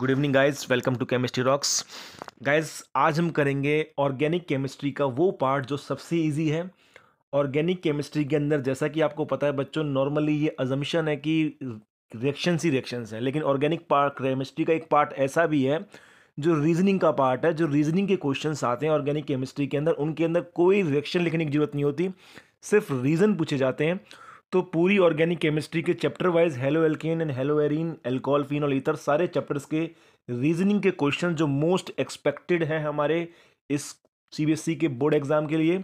Good evening guys welcome to chemistry rocks guys आज हम करेंगे ऑर्गेनिक केमिस्ट्री का वो पार्ट जो सबसे इजी है ऑर्गेनिक केमिस्ट्री के अंदर जैसा कि आपको पता है बच्चों नॉर्मली ये अजम्पशन है कि रिएक्शंस ही रिएक्शंस हैं लेकिन ऑर्गेनिक पार्ट केमिस्ट्री का एक पार्ट ऐसा भी है जो रीजनिंग का पार्ट है जो रीजनिंग के क्वेश्चन आते हैं ऑर्गेनिक केमिस्ट्री के अंदर उनके अंदर कोई रिएक्शन लिखने की जरूरत नहीं होती सिर्फ रीज़न पूछे जाते हैं तो पूरी ऑर्गेनिक केमिस्ट्री के chapter wise haloalkane and haloarene alcohol और इतर सारे चैप्टर्स के रीजनिंग के क्वेश्चन जो मोस्ट एक्सपेक्टेड हैं हमारे इस सीबीएसई के बोर्ड एग्जाम के लिए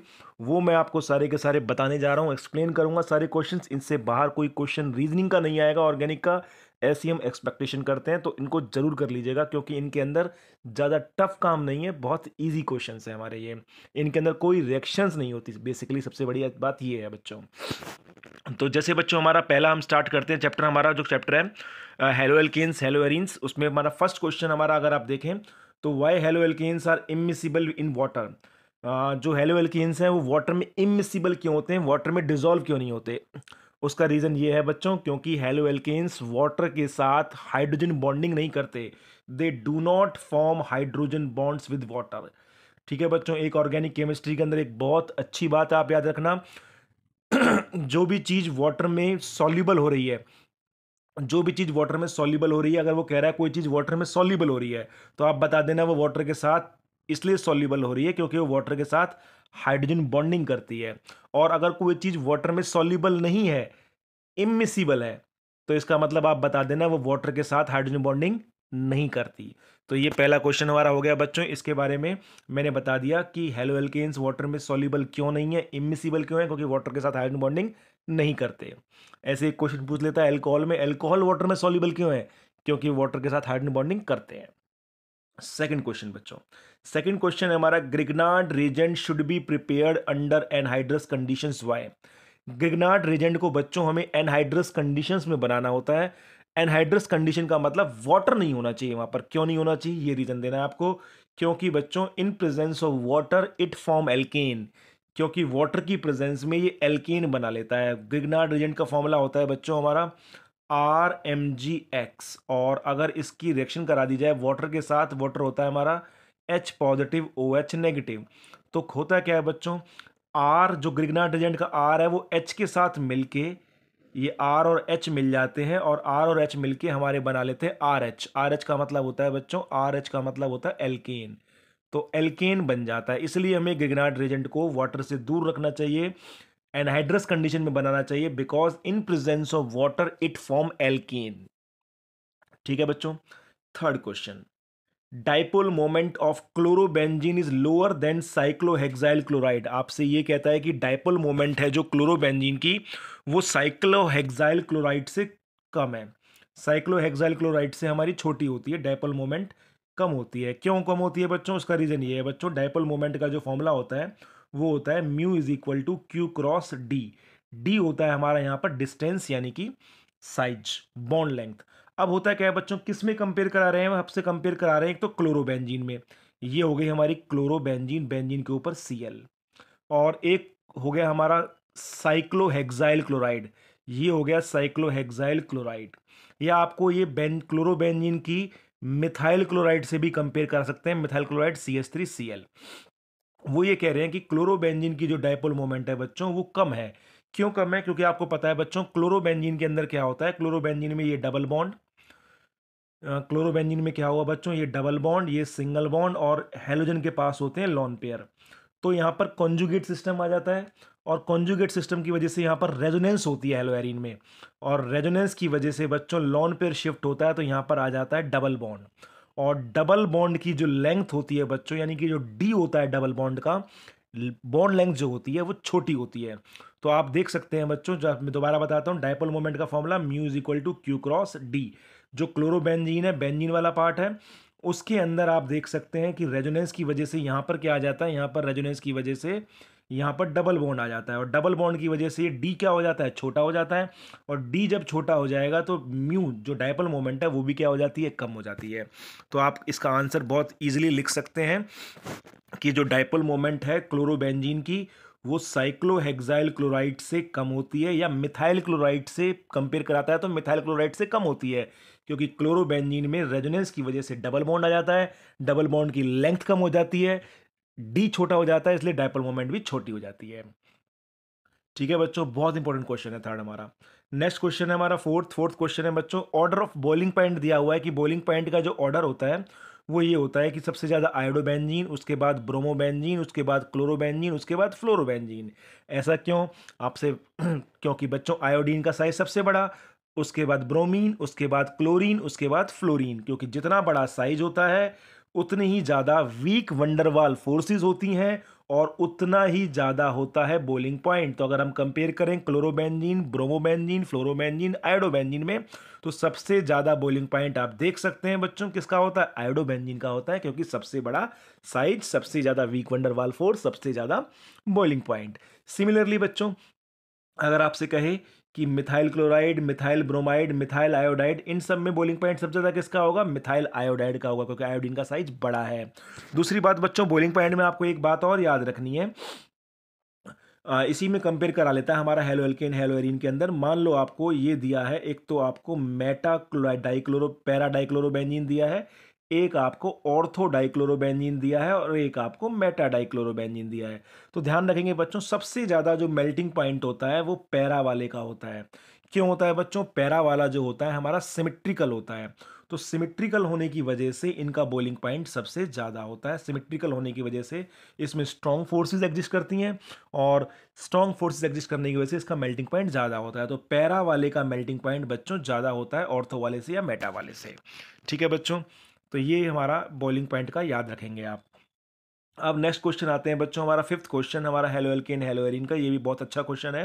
वो मैं आपको सारे के सारे बताने जा रहा हूँ एक्सप्लेन करूँगा सारे क्वेश्चन इनसे बाहर कोई क्वेश्चन रीजनिंग का नहीं आएगा ऑर्गेनिक का ऐसी हम एक्सपेक्टेशन करते हैं तो इनको ज़रूर कर लीजिएगा क्योंकि इनके अंदर ज़्यादा टफ काम नहीं है बहुत ईजी क्वेश्चन है हमारे ये इनके अंदर कोई रिएक्शंस नहीं होती बेसिकली सबसे बड़ी बात ये है बच्चों तो जैसे बच्चों हमारा पहला हम स्टार्ट करते हैं चैप्टर हमारा जो चैप्टर है हेलो एल्केन्स हेलो एरिन्स उसमें हमारा फर्स्ट क्वेश्चन हमारा अगर आप देखें तो why halo alkanes are immiscible in water जो हेलो एल्केन्स हैं वो वाटर में इमिसिबल क्यों होते हैं वाटर में डिजोल्व क्यों नहीं होते उसका रीज़न ये है बच्चों क्योंकि हेलो एल्केन्स वाटर के साथ हाइड्रोजन बॉन्डिंग नहीं करते they do not form hydrogen bonds with water ठीक है बच्चों एक ऑर्गेनिक केमिस्ट्री के अंदर एक बहुत अच्छी बात आप याद रखना जो भी चीज़ वाटर में सॉल्यूबल हो रही है जो भी चीज़ वाटर में सॉल्यूबल हो रही है अगर वो कह रहा है कोई चीज़ वाटर में सॉल्यूबल हो रही है तो आप बता देना वो वाटर के साथ इसलिए सॉल्यूबल हो रही है क्योंकि वो वाटर के साथ हाइड्रोजन बॉन्डिंग करती है और अगर कोई चीज़ वाटर में सॉल्यूबल नहीं है इमिसिबल है तो इसका मतलब आप बता देना वो वाटर के साथ हाइड्रोजन बॉन्डिंग नहीं करती तो ये पहला क्वेश्चन हमारा हो गया बच्चों इसके बारे में मैंने बता दिया कि हेलो एल्केन्स वाटर में सॉल्यूबल क्यों नहीं है इमिसिबल क्यों है क्योंकि वाटर के साथ हाइड्रोजन बॉन्डिंग नहीं करते ऐसे एक क्वेश्चन पूछ लेता है एल्कोहल में एल्कोहल वाटर में सॉल्यूबल क्यों है क्योंकि वाटर के साथ हाइड्रोजन बॉन्डिंग करते हैं सेकंड क्वेश्चन बच्चों सेकेंड क्वेश्चन है हमारा Grignard reagent should be prepared under anhydrous condition why Grignard reagent को बच्चों हमें एनहाइड्रस कंडीशंस में बनाना होता है एनहाइड्रस कंडीशन का मतलब वाटर नहीं होना चाहिए वहाँ पर क्यों नहीं होना चाहिए ये रीज़न देना है आपको क्योंकि बच्चों in presence of water it form alkane क्योंकि वाटर की प्रेजेंस में ये एल्केन बना लेता है ग्रिगनाड रेजेंट का फॉर्मूला होता है बच्चों हमारा आर एम जी एक्स और अगर इसकी रिएक्शन करा दी जाए वाटर के साथ वाटर होता है हमारा H positive O H negative तो होता क्या है बच्चों आर जो ग्रिगनाट का आर है वो एच के साथ मिलके ये आर और एच मिल जाते हैं और आर और एच मिलके हमारे बना लेते हैं आर एच आर एच का मतलब होता है बच्चों आर एच का मतलब होता है एल्केन तो एल्केन बन जाता है इसलिए हमें ग्रिगनाट को वाटर से दूर रखना चाहिए एनहाइड्रस कंडीशन में बनाना चाहिए because in presence of water it form alkane ठीक है बच्चों third question dipole moment of chlorobenzene is lower than cyclohexyl chloride आपसे ये कहता है कि डाइपोल मोमेंट है जो क्लोरोबेंजीन की वो साइक्लोहेक्साइल क्लोराइड से कम है साइक्लोहेक्साइल क्लोराइड से हमारी छोटी होती है डाइपोल मोमेंट कम होती है क्यों कम होती है बच्चों उसका रीज़न ये है बच्चों डाइपोल मोमेंट का जो फॉर्मूला होता है वो होता है mu is equal to q cross d d होता है हमारा यहाँ पर डिस्टेंस यानी कि साइज बॉन्ड लेंथ अब होता क्या है बच्चों किस में कंपेयर करा रहे हैं आपसे कंपेयर करा रहे हैं एक तो क्लोरोबेंजीन में ये हो गई हमारी क्लोरोबेंजीन बेंजीन के ऊपर एल और एक हो गया हमारा साइक्लोहेक्साइल क्लोराइड ये हो गया साइक्लोहेक्साइल क्लोराइड या आपको ये बेन क्लोरोबेंजीन की मिथाइल क्लोराइड से भी कंपेयर कर सकते हैं methyl chloride C S three C L वो ये कह रहे हैं कि क्लोरोबेंजीन की जो डायपोल मोमेंट है बच्चों वो कम है क्यों कम है क्योंकि आपको पता है बच्चों क्लोरोबेंजीन के अंदर क्या होता है क्लोरोबेंजीन में ये डबल बॉन्ड क्लोरोबेंजीन में क्या हुआ बच्चों ये डबल बॉन्ड ये सिंगल बॉन्ड और हेलोजन के पास होते हैं लॉन पेयर तो यहाँ पर कॉन्जुगेट सिस्टम आ जाता है और कॉन्जुगेट सिस्टम की वजह से यहाँ पर रेजोनेंस होती है हेलोएरिन में और रेजोनेंस की वजह से बच्चों लॉन पेयर शिफ्ट होता है तो यहाँ पर आ जाता है डबल बॉन्ड और डबल बॉन्ड की जो लेंथ होती है बच्चों यानी कि जो डी होता है डबल बॉन्ड का बॉन्ड लेंथ जो होती है वो छोटी होती है तो आप देख सकते हैं बच्चों मैं दोबारा बताता हूँ डायपोल मोमेंट का formula mu is equal to q cross d जो क्लोरोबेंजीन है बेंजीन वाला पार्ट है उसके अंदर आप देख सकते हैं कि रेजोनेंस की वजह से यहाँ पर क्या आ जाता है यहाँ पर रेजोनेंस की वजह से यहाँ पर डबल बॉन्ड आ जाता है और डबल बॉन्ड की वजह से ये डी क्या हो जाता है छोटा हो जाता है और डी जब छोटा हो जाएगा तो म्यू जो डायपल मोमेंट है वो भी क्या हो जाती है कम हो जाती है तो आप इसका आंसर बहुत ईजिली लिख सकते हैं कि जो डायपल मोमेंट है क्लोरोबेंजीन की वो साइक्लोहेक्साइल क्लोराइड से कम होती है या मिथाइल क्लोराइड से कंपेयर कराता है तो मिथाइल क्लोराइड से कम होती है क्योंकि क्लोरोबेंजीन में रेजोनेंस की वजह से डबल बॉन्ड आ जाता है डबल बॉन्ड की लेंथ कम हो जाती है डी छोटा हो जाता है इसलिए डायपोल मोमेंट भी छोटी हो जाती है ठीक है बच्चों बहुत इंपॉर्टेंट क्वेश्चन है थर्ड हमारा नेक्स्ट क्वेश्चन है हमारा फोर्थ फोर्थ क्वेश्चन है बच्चों ऑर्डर ऑफ बॉलिंग पॉइंट दिया हुआ है कि बॉलिंग पॉइंट का जो ऑर्डर होता है वो ये होता है कि सबसे ज़्यादा आयोडोबेंजीन उसके बाद ब्रोमोबेंजीन उसके बाद क्लोरोबेंजीन उसके बाद फ्लोरोबेंजीन ऐसा क्यों आपसे क्योंकि बच्चों आयोडीन का साइज सबसे बड़ा उसके बाद ब्रोमीन उसके बाद क्लोरीन उसके बाद फ्लोरीन क्योंकि जितना बड़ा साइज होता है उतनी ही ज़्यादा वीक वंडरवाल फोर्सेस होती हैं और उतना ही ज़्यादा होता है बोलिंग पॉइंट तो अगर हम कंपेयर करें क्लोरोबेंजीन ब्रोमोबेंजीन फ्लोरोबेंजीन आयोडोबेंजीन में तो सबसे ज़्यादा बोलिंग पॉइंट आप देख सकते हैं बच्चों किसका होता है आयोडोबेंजीन का होता है क्योंकि सबसे बड़ा साइज सबसे ज़्यादा वीक वंडरवाल फोर्स सबसे ज़्यादा बोलिंग पॉइंट सिमिलरली बच्चों अगर आपसे कहे कि methyl chloride methyl bromide methyl iodide इन सब में बोलिंग पॉइंट सबसे ज़्यादा किसका होगा मिथाइल आयोडाइड का होगा क्योंकि आयोडीन का साइज बड़ा है दूसरी बात बच्चों बोलिंग पॉइंट में आपको एक बात और याद रखनी है इसी में कंपेयर करा लेता है हमारा हेलो एल्केन हेलो एरिन के अंदर मान लो आपको ये दिया है एक तो आपको मेटा डाइक्लोरो पैरा डाइक्लोरोबेंजीन दिया है एक आपको ऑर्थो डाइक्लोरोबेंजीन दिया है और एक आपको मेटा डाइक्लोरोबेंजीन दिया है तो ध्यान रखेंगे बच्चों सबसे ज़्यादा जो मेल्टिंग पॉइंट होता है वो पैरा वाले का होता है क्यों होता है बच्चों पैरा वाला जो होता है हमारा सिमिट्रिकल होता है तो सिमिट्रिकल होने की वजह से इनका बोलिंग पॉइंट सबसे ज़्यादा होता है सिमिट्रिकल होने की वजह से इसमें स्ट्रॉन्ग फोर्सेज एग्जिस्ट करती हैं और स्ट्रॉन्ग फोर्सेज एग्जिस्ट करने की वजह से इसका मेल्टिंग पॉइंट ज़्यादा होता है तो पैरा वाले का मेल्टिंग पॉइंट बच्चों ज़्यादा होता है ऑर्थो वाले से या मेटा वाले से ठीक है बच्चों तो ये हमारा बॉलिंग पॉइंट का याद रखेंगे आप अब नेक्स्ट क्वेश्चन आते हैं बच्चों हमारा फिफ्थ क्वेश्चन हमारा हेलो एल्केन हेलो एरिन का ये भी बहुत अच्छा क्वेश्चन है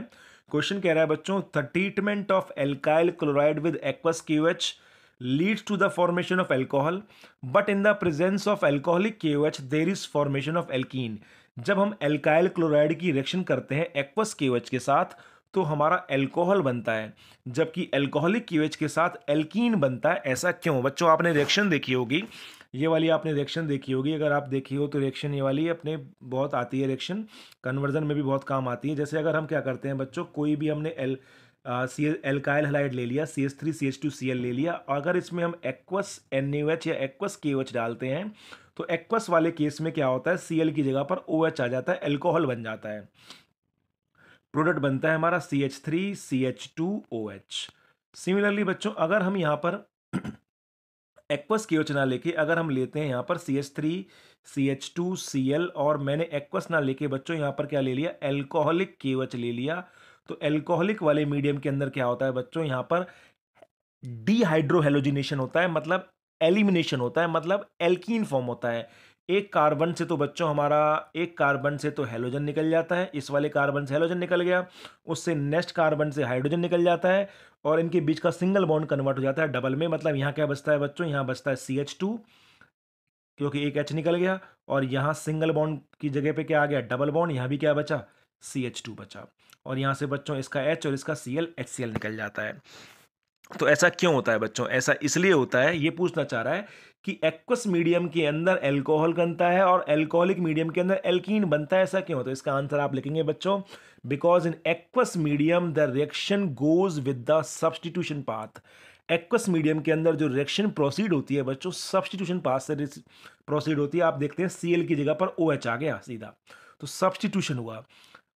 क्वेश्चन कह रहा है बच्चों the treatment of alkyl chloride with aqueous Q H to the formation of alcohol but in the presence of alcoholic Q H there is formation of alkene जब हम एल्काइल क्लोराइड की reaction करते हैं aqueous H के साथ तो हमारा alcohol बनता है जबकि एल्कोहलिक क्यूएच के साथ एल्कीन बनता है ऐसा क्यों बच्चों आपने रिएक्शन देखी होगी ये वाली आपने रिएक्शन देखी होगी अगर आप देखी हो तो रिएक्शन ये वाली अपने बहुत आती है रिएक्शन कन्वर्जन में भी बहुत काम आती है जैसे अगर हम क्या करते हैं बच्चों कोई भी हमने एल सी एल्काइल हलाइड ले लिया C S three C H two C L ले लिया अगर इसमें हम एक्वस एन यू एच या एक्वस के एच डालते हैं तो एक्वस वाले केस में क्या होता है सी एल की जगह पर ओ एच आ जाता है एल्कोहल बन जाता है प्रोडक्ट बनता है हमारा C H three C H two O H similarly बच्चों अगर हम यहाँ पर एक्वस की योजना लेके अगर हम लेते हैं यहाँ पर C H three C H two C L और मैंने एक्वस ना लेके बच्चों यहाँ पर क्या ले लिया एल्कोहलिक केवच ले लिया तो एल्कोहलिक वाले मीडियम के अंदर क्या होता है बच्चों यहाँ पर डिहाइड्रोहेलोजिनेशन होता है मतलब एलिमिनेशन होता है मतलब एल्कीन फॉर्म होता है एक कार्बन से तो बच्चों हमारा एक कार्बन से तो हेलोजन निकल जाता है इस वाले कार्बन से हेलोजन निकल गया उससे नेक्स्ट कार्बन से हाइड्रोजन निकल जाता है और इनके बीच का सिंगल बॉन्ड कन्वर्ट हो जाता है डबल में मतलब यहाँ क्या बचता है बच्चों यहाँ बचता है सी एच टू क्योंकि एक एच निकल गया और यहाँ सिंगल बॉन्ड की जगह पर क्या आ गया डबल बॉन्ड यहाँ भी क्या बचा सी एच टू बचा और यहाँ से बच्चों इसका एच और इसका C L H C L निकल जाता है तो ऐसा क्यों होता है बच्चों ऐसा इसलिए होता है ये पूछना चाह रहा है कि एक्वस मीडियम के अंदर एल्कोहल बनता है और एल्कोहलिक मीडियम के अंदर एल्कीन बनता है ऐसा क्यों होता है इसका आंसर आप लिखेंगे बच्चों because in aqueous medium the reaction goes with the substitution path aqueous medium के अंदर जो रिएक्शन प्रोसीड होती है बच्चों सब्सटीट्यूशन पाथ से प्रोसीड होती है आप देखते हैं सी की जगह पर ओ OH आ गया सीधा तो सब्सटीट्यूशन हुआ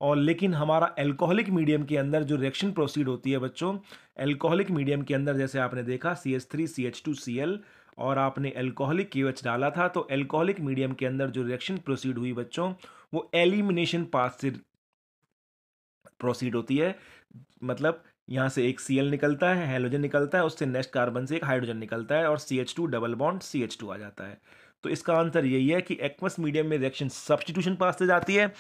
और लेकिन हमारा एल्कोहलिक मीडियम के अंदर जो रिएक्शन प्रोसीड होती है बच्चों एल्कोहलिक मीडियम के अंदर जैसे आपने देखा C H three C H two C L और आपने एल्कोहलिक के एच डाला था तो एल्कोहलिक मीडियम के अंदर जो रिएक्शन प्रोसीड हुई बच्चों वो एलिमिनेशन पाथ से प्रोसीड होती है मतलब यहाँ से एक सी एल निकलता है हेलोजन निकलता है उससे नेक्स्ट कार्बन से एक हाइड्रोजन निकलता है और C H two double bond C H two आ जाता है तो इसका आंसर यही है कि एक्वस मीडियम में रिएक्शन सब्सटीट्यूशन पास से जाती है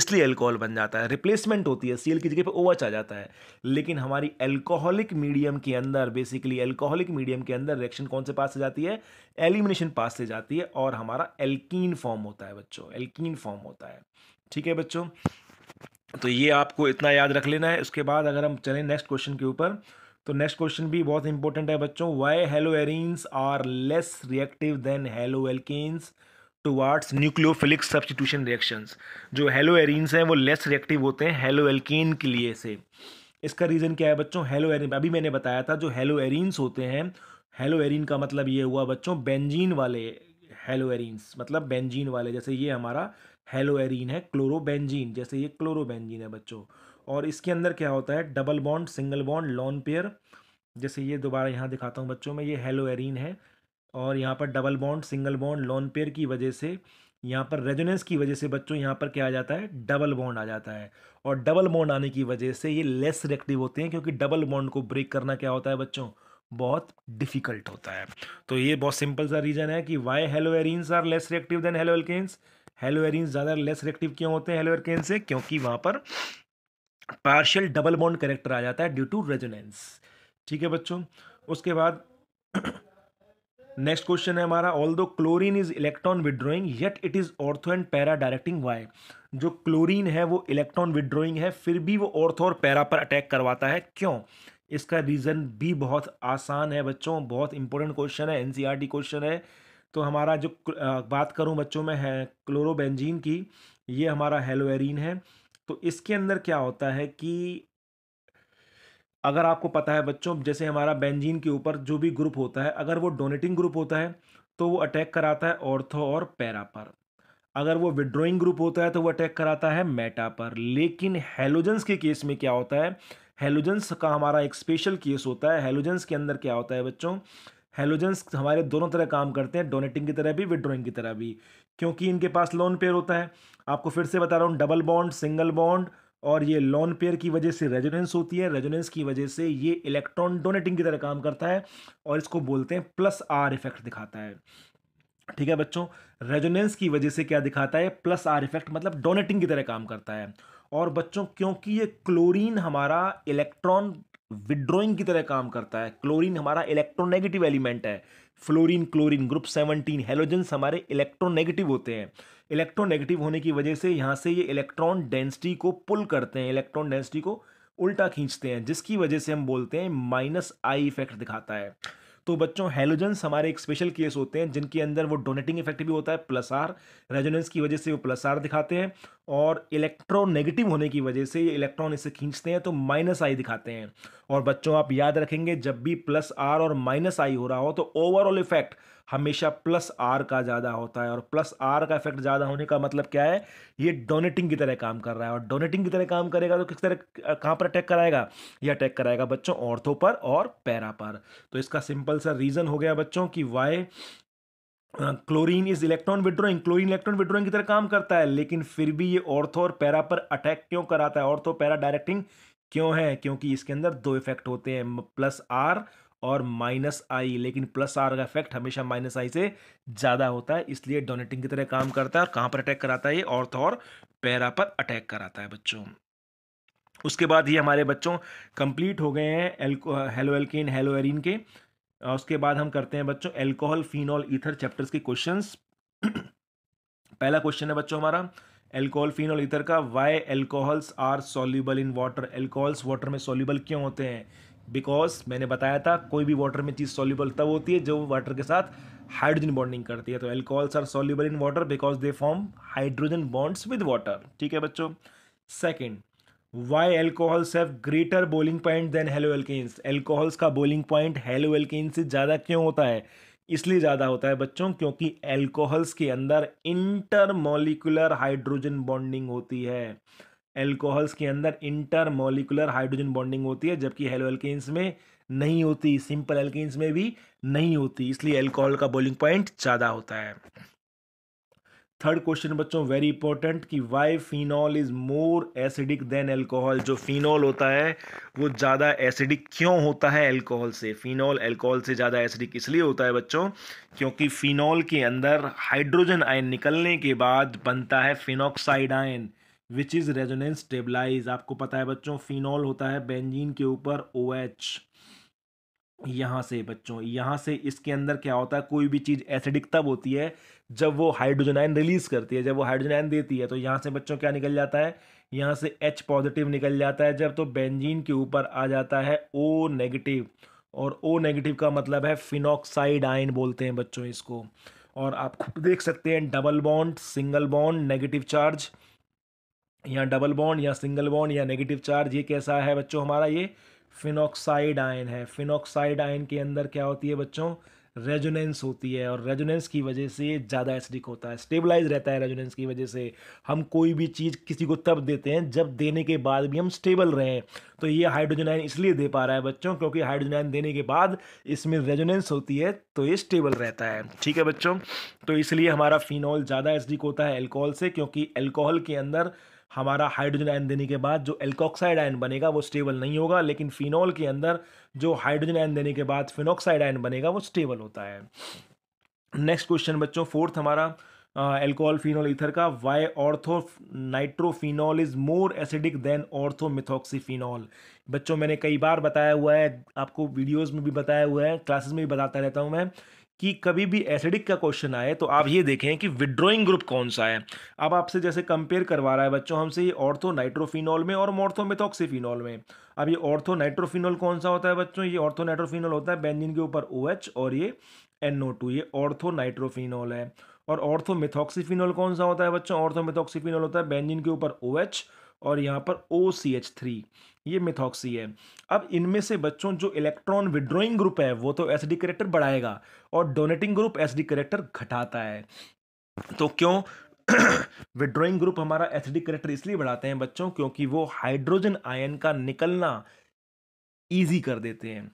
इसलिए अल्कोहल बन जाता है रिप्लेसमेंट होती है सील की जगह पे ओवच OH आ जाता है लेकिन हमारी अल्कोहलिक मीडियम के अंदर बेसिकली अल्कोहलिक मीडियम के अंदर रिएक्शन कौन से पास से जाती है एलिमिनेशन पास से जाती है और हमारा एल्कीन फॉर्म होता है बच्चों एल्कीन फॉर्म होता है ठीक है बच्चों तो ये आपको इतना याद रख लेना है उसके बाद अगर हम चलें नेक्स्ट क्वेश्चन के ऊपर तो नेक्स्ट क्वेश्चन भी बहुत इंपॉर्टेंट है बच्चों why hello arenes are less reactive than halo alkenes towards nucleophilics substitution reactions जो हेलो एरिन्स हैं वो लेस रिएक्टिव होते हैं हेलो एल्किन के लिए से इसका रीज़न क्या है बच्चों हेलो एरिन अभी मैंने बताया था जो हेलो एरिन्स होते हैं हेलो एरिन का मतलब ये हुआ बच्चों बेंजीन वाले हेलो एरिन्स मतलब बेंजीन वाले जैसे ये हमारा हेलो एरिन है क्लोरोबेंजीन जैसे ये क्लोरोबेंजीन है बच्चों और इसके अंदर क्या होता है double bond single bond lone pair जैसे ये दोबारा यहाँ दिखाता हूँ बच्चों में ये हेलो एरिन है और यहाँ पर double bond single bond lone pair की वजह से यहाँ पर रेजोनेंस की वजह से बच्चों यहाँ पर क्या आ जाता है डबल बॉन्ड आ जाता है और डबल बॉन्ड आने की वजह से ये लेस रिएक्टिव होते हैं क्योंकि डबल बॉन्ड को ब्रेक करना क्या होता है बच्चों बहुत डिफिकल्ट होता है तो ये बहुत सिंपल सा रीज़न है कि why hello arenes are less reactive than halo alkanes halo arenes ज़्यादा लेस रिएक्टिव क्यों होते हैं हेलो से क्योंकि वहाँ पर पार्शियल डबल बॉन्ड करेक्टर आ जाता है ड्यू टू रेजोनेंस ठीक है बच्चों उसके बाद नेक्स्ट क्वेश्चन है हमारा although chlorine is electron withdrawing yet it is ortho and para directing why जो क्लोरीन है वो इलेक्ट्रॉन विदड्रॉइंग है फिर भी वो ऑर्थो और पैरा पर अटैक करवाता है क्यों इसका रीज़न भी बहुत आसान है बच्चों बहुत इंपॉर्टेंट क्वेश्चन है एन क्वेश्चन e है तो हमारा जो बात करूँ बच्चों में है क्लोरोबेंजीन की ये हमारा हेलोएरिन है तो इसके अंदर क्या होता है कि अगर आपको पता है बच्चों जैसे हमारा बेंजीन के ऊपर जो भी ग्रुप होता है अगर वो डोनेटिंग ग्रुप होता है तो वो अटैक कराता है ऑर्थो और पैरा पर अगर वो विड्रॉइंग ग्रुप होता है तो वो अटैक कराता है मेटा पर लेकिन हेलोजेंस के केस में क्या होता है हेलोजेंस का हमारा एक स्पेशल केस होता है हेलोजेंस के अंदर क्या होता है बच्चों हेलोजेंस हमारे दोनों तरह काम करते हैं डोनेटिंग की तरह भी विड्रॉइंग की तरह भी क्योंकि इनके पास लोन पेयर होता है आपको फिर से बता रहा हूँ डबल बॉन्ड सिंगल बॉन्ड और ये लॉन पेयर की वजह से रेजोनेंस होती है रेजोनेंस की वजह से ये इलेक्ट्रॉन डोनेटिंग की तरह काम करता है और इसको बोलते हैं प्लस आर इफेक्ट दिखाता है ठीक है बच्चों रेजोनेंस की वजह से क्या दिखाता है प्लस आर इफेक्ट मतलब डोनेटिंग की तरह काम करता है और बच्चों क्योंकि ये क्लोरीन हमारा इलेक्ट्रॉन विड्रॉइंग की तरह काम करता है क्लोरीन हमारा इलेक्ट्रोनेगेटिव एलिमेंट है fluorine chlorine group seventeen halogens हमारे इलेक्ट्रोनेगेटिव होते हैं इलेक्ट्रोनेगेटिव होने की वजह से यहाँ से ये इलेक्ट्रॉन डेंसिटी को पुल करते हैं इलेक्ट्रॉन डेंसिटी को उल्टा खींचते हैं जिसकी वजह से हम बोलते हैं माइनस आई इफेक्ट दिखाता है तो बच्चों हेलोजेंस हमारे एक स्पेशल केस होते हैं जिनके अंदर वो डोनेटिंग इफेक्ट भी होता है प्लस आर रेजोनेंस की वजह से वो प्लस आर दिखाते हैं और इलेक्ट्रॉन नेगेटिव होने की वजह से ये इलेक्ट्रॉन इसे खींचते हैं तो माइनस आई दिखाते हैं और बच्चों आप याद रखेंगे जब भी प्लस आर और माइनस आई हो रहा हो तो ओवरऑल इफेक्ट हमेशा प्लस आर का ज़्यादा होता है और प्लस आर का इफेक्ट ज़्यादा होने का मतलब क्या है ये डोनेटिंग की तरह काम कर रहा है और डोनेटिंग की तरह काम करेगा तो किस तरह कहाँ पर अटैक कराएगा ये अटैक कराएगा बच्चों औरतों पर और पैरा पर तो इसका सिंपल सा रीज़न हो गया बच्चों कि why chlorine is electron withdrawing chlorine electron withdrawing की तरह काम करता है लेकिन फिर भी ये ऑर्थो और पैरा पर अटैक क्यों कराता है ऑर्थो पैरा डायरेक्टिंग क्यों है क्योंकि इसके अंदर दो इफेक्ट होते हैं प्लस आर और माइनस आई लेकिन प्लस आर का इफेक्ट हमेशा माइनस आई से ज़्यादा होता है इसलिए डोनेटिंग की तरह काम करता है और कहाँ पर अटैक कराता है ये ऑर्थ और पैरा पर अटैक कराता है बच्चों उसके बाद ही हमारे बच्चों कंप्लीट हो गए हैं हेलो एल्किन हेलो एरिन के उसके बाद हम करते हैं बच्चों एल्कोहल फिनॉल ईथर चैप्टर्स के क्वेश्चंस पहला क्वेश्चन है बच्चों हमारा एल्कोहल फिनॉल ईथर का why alcohols are soluble in water alcohols water में सोल्यूबल क्यों होते हैं बिकॉज मैंने बताया था कोई भी वाटर में चीज़ सॉल्यूबल तब होती है जो वाटर के साथ हाइड्रोजन बॉन्डिंग करती है तो alcohols are soluble in water because they form hydrogen bonds with water ठीक है बच्चों second why alcohols have greater boiling point than halo alkanes alcohols का बोलिंग पॉइंट हेलो एल्केन से ज़्यादा क्यों होता है इसलिए ज़्यादा होता है बच्चों क्योंकि एल्कोहल्स के अंदर इंटरमोलिकुलर हाइड्रोजन बॉन्डिंग होती है एल्कोहल्स के अंदर इंटर मोलिकुलर हाइड्रोजन बॉन्डिंग होती है जबकि हेलो एल्केन्स में नहीं होती सिंपल एल्केन्स में भी नहीं होती इसलिए एल्कोहल का बॉइलिंग पॉइंट ज़्यादा होता है थर्ड क्वेश्चन बच्चों वेरी इंपॉर्टेंट कि why phenol is more acidic than alcohol जो फिनॉल होता है वो ज़्यादा एसिडिक क्यों होता है एल्कोहल से फिनॉल एल्कोहल से ज़्यादा एसिडिक इसलिए होता है बच्चों क्योंकि फिनॉल के अंदर हाइड्रोजन आयन निकलने के बाद बनता है phenoxide ion which is resonance stabilize आपको पता है बच्चों फिनॉल होता है बेंजीन के ऊपर ओ एच यहाँ से बच्चों यहाँ से इसके अंदर क्या होता है कोई भी चीज़ एसिडिक तब होती है जब वो हाइड्रोजनाइन रिलीज़ करती है जब वो हाइड्रोजनाइन देती है तो यहाँ से बच्चों क्या निकल जाता है यहाँ से एच पॉजिटिव निकल जाता है जब तो बेंजीन के ऊपर आ जाता है ओ नेगेटिव और ओ नेगेटिव का मतलब है फिनॉक्साइड आइन बोलते हैं बच्चों इसको और आप खुद देख सकते हैं double bond single bond negative charge या डबल बॉन्ड या सिंगल बॉन्ड या नेगेटिव चार्ज ये कैसा है बच्चों हमारा ये फिनॉक्साइड आयन है फिनॉक्साइड आयन के अंदर क्या होती है बच्चों रेजोनेंस होती है और रेजोनेंस की वजह से ज़्यादा एसिडिक होता है स्टेबलाइज रहता है रेजोनेंस की वजह से हम कोई भी चीज़ किसी को तब देते हैं जब देने के बाद भी हम स्टेबल रहें तो ये हाइड्रोजन आयन इसलिए दे पा रहा है बच्चों क्योंकि हाइड्रोजन आयन देने के बाद इसमें रेजोनेंस होती है तो ये स्टेबल रहता है ठीक है बच्चों तो इसलिए हमारा फिनॉल ज़्यादा एसिडिक होता है एल्कोहल से क्योंकि एल्कोहल के अंदर हमारा हाइड्रोजन आयन देने के बाद जो एल्कोक्साइड आयन बनेगा वो स्टेबल नहीं होगा लेकिन फिनॉल के अंदर जो हाइड्रोजन आयन देने के बाद फिनॉक्साइड आयन बनेगा वो स्टेबल होता है नेक्स्ट क्वेश्चन बच्चों फोर्थ हमारा एल्कोहल फिनॉल ईथर का why ortho nitrophenol is more acidic than ortho methoxyphenol बच्चों मैंने कई बार बताया हुआ है आपको वीडियोस में भी बताया हुआ है क्लासेस में भी बताता रहता हूँ मैं कि कभी भी एसिडिक का क्वेश्चन आए तो आप ये देखें कि विड्रोइंग ग्रुप कौन सा है अब आपसे जैसे कंपेयर करवा रहा है बच्चों हमसे ये ऑर्थो नाइट्रोफिनॉल में और मोर्थोमेथॉक्सीफिनॉल में अब ये ऑर्थो नाइट्रोफिनॉल कौन सा होता है बच्चों ये ऑर्थो नाइट्रोफिनॉल होता है बेंजिन के ऊपर ओ OH और ये NO2 ये ऑर्थो नाइट्रोफिनॉल है और ऑर्थोमेथॉक्सीफिनॉल कौन सा होता है बच्चों ऑर्थोमेथॉक्सीफिनॉल होता है बेंजिन के ऊपर ओ OH और यहाँ पर ओ सी एच थ्री ये मिथॉक्सी है अब इनमें से बच्चों जो इलेक्ट्रॉन विड्रॉइंग ग्रुप है वो तो एस डी करेक्टर बढ़ाएगा और donating group s d character घटाता है तो क्यों विड्रॉइंग ग्रुप हमारा एस डी करेक्टर इसलिए बढ़ाते हैं बच्चों क्योंकि वो हाइड्रोजन आयन का निकलना ईजी कर देते हैं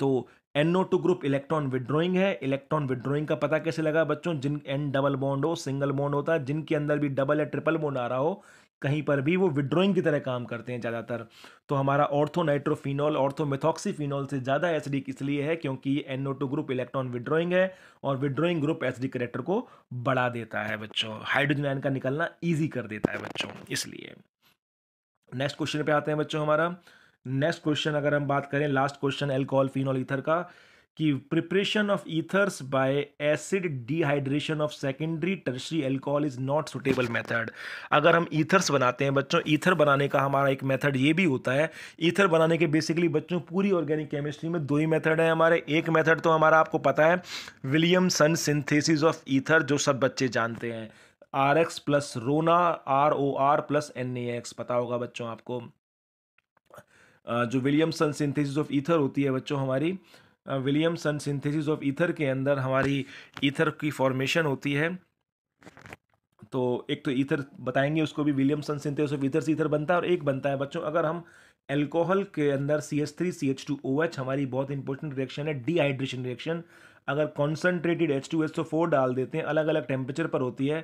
तो NO two group electron withdrawing है इलेक्ट्रॉन विड्रॉइंग का पता कैसे लगा बच्चों जिन एन डबल बॉन्ड हो सिंगल बॉन्ड होता है जिनके अंदर भी डबल या ट्रिपल बॉन्ड आ रहा हो कहीं पर भी वो विड्रॉइंग की तरह काम करते हैं ज़्यादातर तो हमारा ऑर्थोनाइट्रोफिनॉल ऑर्थोमेथॉक्सीफिनॉल से ज़्यादा एसडिक इसलिए है क्योंकि ये NO two group electron withdrawing है और विड्रॉइंग ग्रुप एसडिक करेक्टर को बढ़ा देता है बच्चों हाइड्रोजन आयन का निकलना ईजी कर देता है बच्चों इसलिए नेक्स्ट क्वेश्चन पे आते हैं बच्चों हमारा नेक्स्ट क्वेश्चन अगर हम बात करें last question alcohol phenol ether का कि preparation of ethers by acid dehydration of secondary tertiary alcohol is not suitable method अगर हम ईथर्स बनाते हैं बच्चों ईथर बनाने का हमारा एक मेथड ये भी होता है ईथर बनाने के बेसिकली बच्चों पूरी ऑर्गेनिक केमिस्ट्री में दो ही मेथड है हमारे एक मेथड तो हमारा आपको पता है विलियमसन सिंथेसिस ऑफ ईथर जो सब बच्चे जानते हैं आर एक्स प्लस रोना R O R plus N A X पता होगा बच्चों आपको जो विलियमसन सिंथेसिस ऑफ ईथर होती है बच्चों हमारी विलियमसन सिंथेसिस ऑफ ईथर के अंदर हमारी ईथर की फॉर्मेशन होती है तो एक तो ईथर बताएंगे उसको भी विलियमसन सिंथेसिस ऑफ ईथर से ईथर बनता है और एक बनता है बच्चों अगर हम एल्कोहल के अंदर C H three C H two O H हमारी बहुत इंपॉर्टेंट रिएक्शन है डिहाइड्रेशन रिएक्शन अगर concentrated H two S O four डाल देते हैं अलग अलग टेम्परेचर पर होती है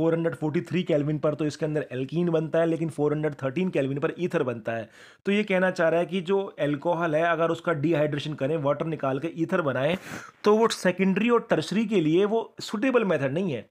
443 केल्विन पर तो इसके अंदर एल्कीन बनता है लेकिन 413 केल्विन पर ईथर बनता है तो ये कहना चाह रहा है कि जो एल्कोहल है अगर उसका डिहाइड्रेशन करें वाटर निकाल के ईथर बनाएं तो वो सेकेंडरी और टर्सरी के लिए वो सुटेबल मेथड नहीं है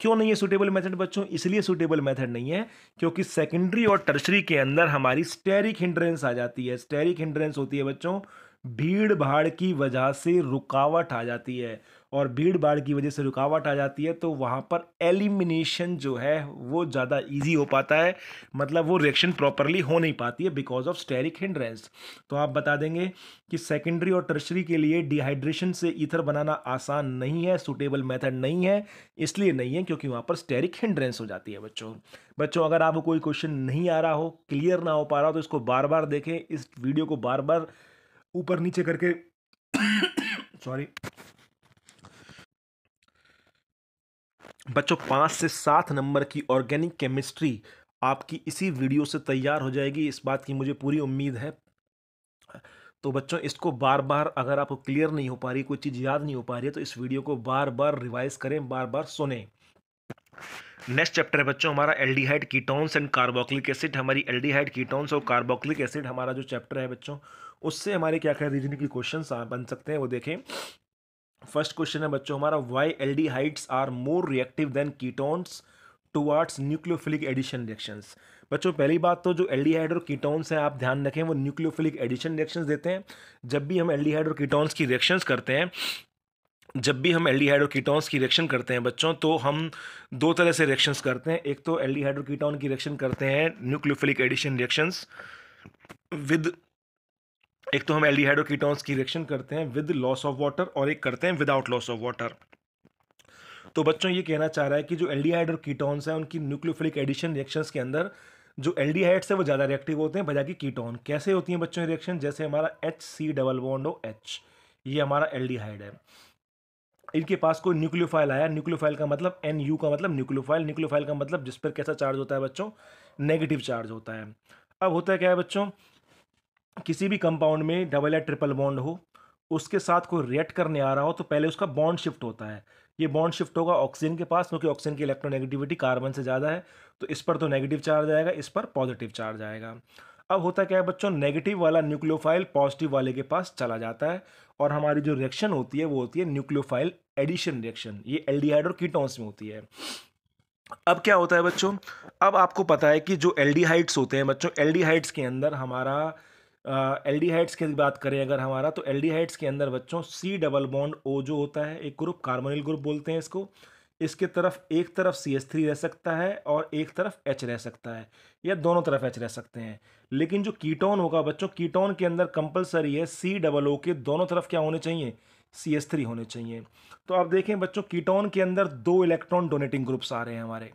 क्यों नहीं है सुटेबल मेथड बच्चों इसलिए सुटेबल मेथड नहीं है क्योंकि सेकेंडरी और टर्सरी के अंदर हमारी स्टेरिक हिंड्रेंस आ जाती है स्टेरिक हिंड्रेंस होती है बच्चों भीड़ भाड़ की वजह से रुकावट आ जाती है और भीड़ भाड़ की वजह से रुकावट आ जाती है तो वहाँ पर एलिमिनेशन जो है वो ज़्यादा इजी हो पाता है मतलब वो रिएक्शन प्रॉपरली हो नहीं पाती है बिकॉज ऑफ स्टेरिक हिंड्रेंस तो आप बता देंगे कि सेकेंडरी और टर्शरी के लिए डिहाइड्रेशन से ईथर बनाना आसान नहीं है सुटेबल मेथड नहीं है इसलिए नहीं है क्योंकि वहाँ पर स्टेरिक हिंड्रेंस हो जाती है बच्चों बच्चों अगर आपको कोई क्वेश्चन नहीं आ रहा हो क्लियर ना हो पा रहा हो तो इसको बार बार देखें इस वीडियो को बार बार ऊपर नीचे करके सॉरी बच्चों पाँच से सात नंबर की ऑर्गेनिक केमिस्ट्री आपकी इसी वीडियो से तैयार हो जाएगी इस बात की मुझे पूरी उम्मीद है तो बच्चों इसको बार बार अगर आपको क्लियर नहीं हो पा रही कोई चीज़ याद नहीं हो पा रही है तो इस वीडियो को बार बार रिवाइज करें बार बार सुने नेक्स्ट चैप्टर है बच्चों हमारा aldehyde ketones and carboxylic acid हमारी एल्डिहाइड कीटोन्स और कार्बोक्लिक एसिड हमारा जो चैप्टर है बच्चों उससे हमारे क्या क्या रीजनिंग के क्वेश्चन बन सकते हैं वो देखें फर्स्ट क्वेश्चन है बच्चों हमारा why aldehydes are more reactive than ketones towards nucleophilic addition reactions बच्चों पहली बात तो जो एल्डिहाइड और कीटोन्स हैं आप ध्यान रखें वो न्यूक्लियोफिलिक एडिशन रिएक्शंस देते हैं जब भी हम एल्डिहाइड और कीटोन्स की रिएक्शंस करते हैं जब भी हम एल्डिहाइड और कीटोन्स की रिएक्शन करते हैं बच्चों तो हम दो तरह से रिएक्शंस करते हैं एक तो एल्डिहाइड और कीटोन की रिएक्शन करते हैं न्यूक्लियोफिलिक एडिशन रिएक्शंस विद एक तो हम एल्डिहाइड्रोकीटोन्स की रिएक्शन करते हैं विद लॉस ऑफ वाटर और एक करते हैं विदाउट लॉस ऑफ वाटर तो बच्चों ये कहना चाह रहा है कि जो एल्डिहाइड्रोकीटोन्स हैं उनकी न्यूक्लियोफिलिक एडिशन रिएक्शंस के अंदर जो एल्डिहाइड्स है वो ज़्यादा रिएक्टिव होते हैं बजाय कि कीटोन कैसे होती हैं बच्चों रिएक्शन जैसे हमारा H C double bond O H ये हमारा एल्डिहाइड है इनके पास कोई न्यूक्लियोफाइल आया न्यूक्लियोफाइल का मतलब एन यू का मतलब न्यूक्लियोफाइल न्यूक्लियोफाइल का मतलब जिस पर कैसा चार्ज होता है बच्चों नेगेटिव चार्ज होता है अब होता है क्या है बच्चों किसी भी कंपाउंड में डबल या ट्रिपल बॉन्ड हो उसके साथ कोई रिएक्ट करने आ रहा हो तो पहले उसका बॉन्ड शिफ्ट होता है ये बॉन्ड शिफ्ट होगा ऑक्सीजन के पास क्योंकि ऑक्सीजन की इलेक्ट्रोनेगेटिविटी कार्बन से ज़्यादा है तो इस पर तो नेगेटिव चार्ज आएगा इस पर पॉजिटिव चार्ज आएगा अब होता क्या है बच्चों नेगेटिव वाला न्यूक्लियोफाइल पॉजिटिव वाले के पास चला जाता है और हमारी जो रिएक्शन होती है वो होती है न्यूक्लियोफाइल एडिशन रिएक्शन ये एल और कीटोन्स में होती है अब क्या होता है बच्चों अब आपको पता है कि जो एल्डिहाइड्स होते हैं बच्चों एल्डिहाइड्स के अंदर हमारा एल्डिहाइड्स की बात करें अगर हमारा तो एल्डिहाइड्स के अंदर बच्चों सी डबल बॉन्ड ओ जो होता है एक ग्रुप कार्बोनिल ग्रुप बोलते हैं इसको इसके तरफ एक तरफ सी एस थ्री रह सकता है और एक तरफ एच रह सकता है या दोनों तरफ एच रह सकते हैं लेकिन जो कीटोन होगा बच्चों कीटोन के अंदर कंपलसरी है सी डबल ओ के दोनों तरफ क्या होने चाहिए सी एस थ्री होने चाहिए तो आप देखें बच्चों कीटोन के अंदर दो इलेक्ट्रॉन डोनेटिंग ग्रुप्स आ रहे हैं हमारे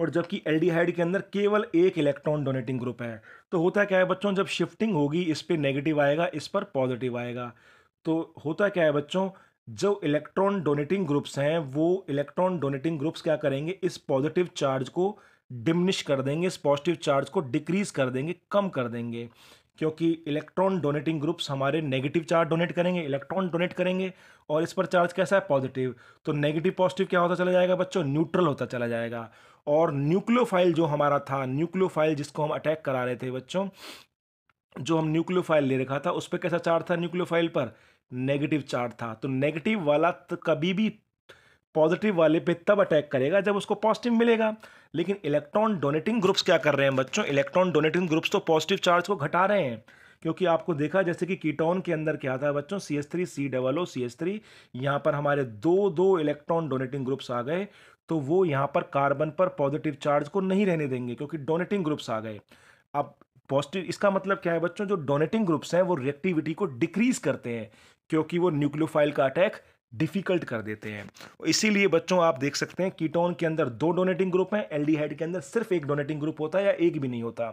और जबकि एल के अंदर केवल एक इलेक्ट्रॉन डोनेटिंग ग्रुप है तो होता क्या है बच्चों जब शिफ्टिंग होगी इस पर नेगेटिव आएगा इस पर पॉजिटिव आएगा तो होता क्या है बच्चों जो इलेक्ट्रॉन डोनेटिंग ग्रुप्स हैं वो इलेक्ट्रॉन डोनेटिंग ग्रुप्स क्या करेंगे इस पॉजिटिव चार्ज को डिमनिश कर देंगे इस पॉजिटिव चार्ज को डिक्रीज कर देंगे कम कर देंगे क्योंकि इलेक्ट्रॉन डोनेटिंग ग्रुप्स हमारे नेगेटिव चार्ज डोनेट करेंगे इलेक्ट्रॉन डोनेट करेंगे और इस पर चार्ज कैसा है पॉजिटिव तो नेगेटिव पॉजिटिव क्या होता चला जाएगा बच्चों न्यूट्रल होता चला जाएगा और न्यूक्लियोफाइल जो हमारा था न्यूक्लियोफाइल जिसको हम अटैक करा रहे थे बच्चों जो हम न्यूक्लियोफाइल ले रखा था उस पर कैसा चार्ज था न्यूक्लियोफाइल पर नेगेटिव चार्ज था तो नेगेटिव वाला तो कभी भी पॉजिटिव वाले पे तब अटैक करेगा जब उसको पॉजिटिव मिलेगा लेकिन इलेक्ट्रॉन डोनेटिंग ग्रुप्स क्या कर रहे हैं बच्चों इलेक्ट्रॉन डोनेटिंग ग्रुप्स तो पॉजिटिव चार्ज को घटा रहे हैं क्योंकि आपको देखा जैसे कि कीटोन के अंदर क्या था बच्चों C S three C double O C S three यहाँ पर हमारे दो दो इलेक्ट्रॉन डोनेटिंग ग्रुप्स आ गए तो वो यहाँ पर कार्बन पर पॉजिटिव चार्ज को नहीं रहने देंगे क्योंकि डोनेटिंग ग्रुप्स आ गए अब पॉजिटिव इसका मतलब क्या है बच्चों जो डोनेटिंग ग्रुप्स हैं वो रिएक्टिविटी को डिक्रीज करते हैं क्योंकि वो न्यूक्लियोफाइल का अटैक डिफिकल्ट कर देते हैं इसीलिए बच्चों आप देख सकते हैं कीटोन के अंदर दो डोनेटिंग ग्रुप हैं एल्डिहाइड के अंदर सिर्फ एक डोनेटिंग ग्रुप होता है या एक भी नहीं होता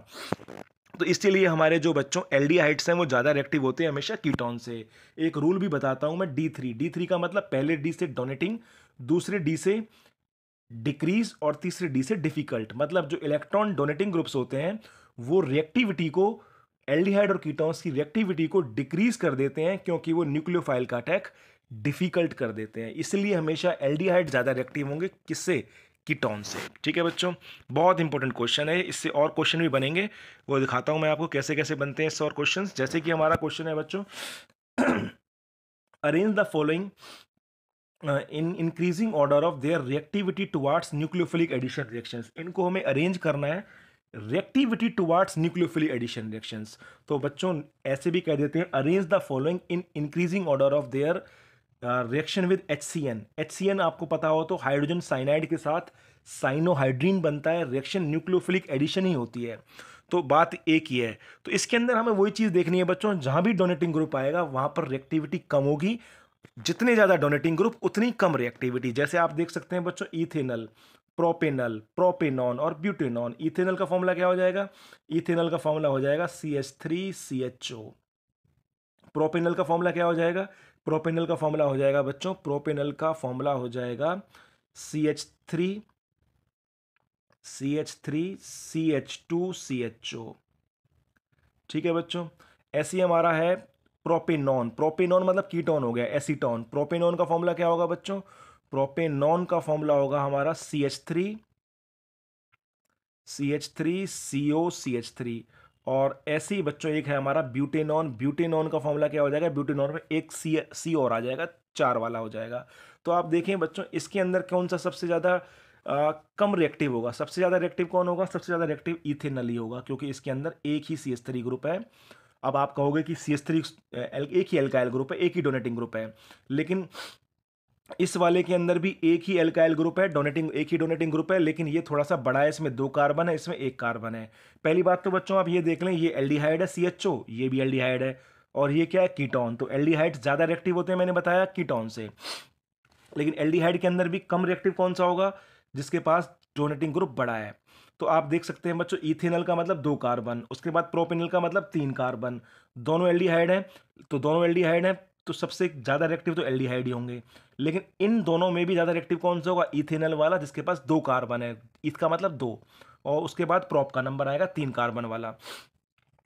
तो इसीलिए हमारे जो बच्चों एल हाइट्स हैं वो ज़्यादा रिएक्टिव होते हैं हमेशा कीटोन से एक रूल भी बताता हूँ मैं डी थ्री डी थ्री का मतलब पहले डी से डोनेटिंग दूसरे डी से डिक्रीज और तीसरे डी से डिफिकल्ट मतलब जो इलेक्ट्रॉन डोनेटिंग ग्रुप्स होते हैं वो रिएक्टिविटी को एल्डिहाइड और कीटोन्स की रिएक्टिविटी को डिक्रीज कर देते हैं क्योंकि वो न्यूक्लियोफाइल का अटैक डिफिकल्ट कर देते हैं इसलिए हमेशा एल्डिहाइड ज़्यादा रिएक्टिव होंगे किससे कीटोन से ठीक है बच्चों बहुत इंपॉर्टेंट क्वेश्चन है इससे और क्वेश्चन भी बनेंगे वो दिखाता हूँ मैं आपको कैसे कैसे बनते हैं इससे और क्वेश्चन जैसे कि हमारा क्वेश्चन है बच्चों arrange the following in increasing order of their reactivity towards nucleophilic addition reactions इनको हमें अरेंज करना है reactivity towards nucleophilic addition reactions तो बच्चों ऐसे भी कह देते हैं arrange the following in increasing order of their reaction with H C N H C N आपको पता हो तो हाइड्रोजन साइनाइड के साथ साइनोहाइड्रीन बनता है रिएक्शन न्यूक्लियोफिलिक एडिशन ही होती है तो बात एक ही है तो इसके अंदर हमें वही चीज़ देखनी है बच्चों जहाँ भी डोनेटिंग ग्रुप आएगा वहाँ पर रिएक्टिविटी कम होगी जितने ज़्यादा डोनेटिंग ग्रुप उतनी कम रिएक्टिविटी जैसे आप देख सकते हैं बच्चों इथेनल प्रोपेनल प्रोपेनॉन और ब्यूटेनॉन इथेनल का फॉर्मूला क्या हो जाएगा इथेनल का फॉर्मूला हो जाएगा C H three C H O propanal का फॉर्मूला क्या हो जाएगा प्रोपेनल का फॉर्मूला हो जाएगा बच्चों प्रोपेनल का फॉर्मूला हो जाएगा C H three C H three C H two C H O ठीक है बच्चों ऐसे ही हमारा है प्रोपेनॉन प्रोपेनॉन मतलब कीटोन हो गया एसीटोन प्रोपेनॉन का फॉर्मूला क्या होगा बच्चों प्रोपेनॉन का फॉर्मूला होगा हमारा C H three C H three C O C H three और ऐसे ही बच्चों एक है हमारा ब्यूटेनॉन ब्यूटेनॉन का फॉर्मूला क्या हो जाएगा ब्यूटेनॉन में एक सी सी और आ जाएगा चार वाला हो जाएगा तो आप देखें बच्चों इसके अंदर कौन सा सबसे ज़्यादा कम रिएक्टिव होगा सबसे ज़्यादा रिएक्टिव कौन होगा सबसे ज़्यादा रिएक्टिव इथेनल ही होगा क्योंकि इसके अंदर एक ही सी एच थ्री ग्रुप है अब आप कहोगे कि सी एस थ्री एक ही एल्काइल ग्रुप है एक ही डोनेटिंग ग्रुप है लेकिन इस वाले के अंदर भी एक ही एल्काइल ग्रुप है डोनेटिंग एक ही डोनेटिंग ग्रुप है लेकिन ये थोड़ा सा बड़ा है इसमें दो कार्बन है इसमें एक कार्बन है पहली बात तो बच्चों आप ये देख लें ये एल्डिहाइड है सी एच ओ ये भी एल्डिहाइड है और ये क्या है कीटोन तो एल्डिहाइड ज़्यादा रिएक्टिव होते हैं मैंने बताया कीटोन से लेकिन एल्डिहाइड के अंदर भी कम रिएक्टिव कौन सा होगा जिसके पास डोनेटिंग ग्रुप बड़ा है तो आप देख सकते हैं बच्चों इथेनल का मतलब दो कार्बन उसके बाद प्रोपेनल का मतलब तीन कार्बन दोनों एल्डिहाइड हैं तो दोनों एल्डिहाइड हैं तो सबसे ज़्यादा रिएक्टिव तो एल्डिहाइड ही होंगे लेकिन इन दोनों में भी ज़्यादा रिएक्टिव कौन सा होगा इथेनल वाला जिसके पास दो कार्बन है ईथ का मतलब दो और उसके बाद प्रोप का नंबर आएगा तीन कार्बन वाला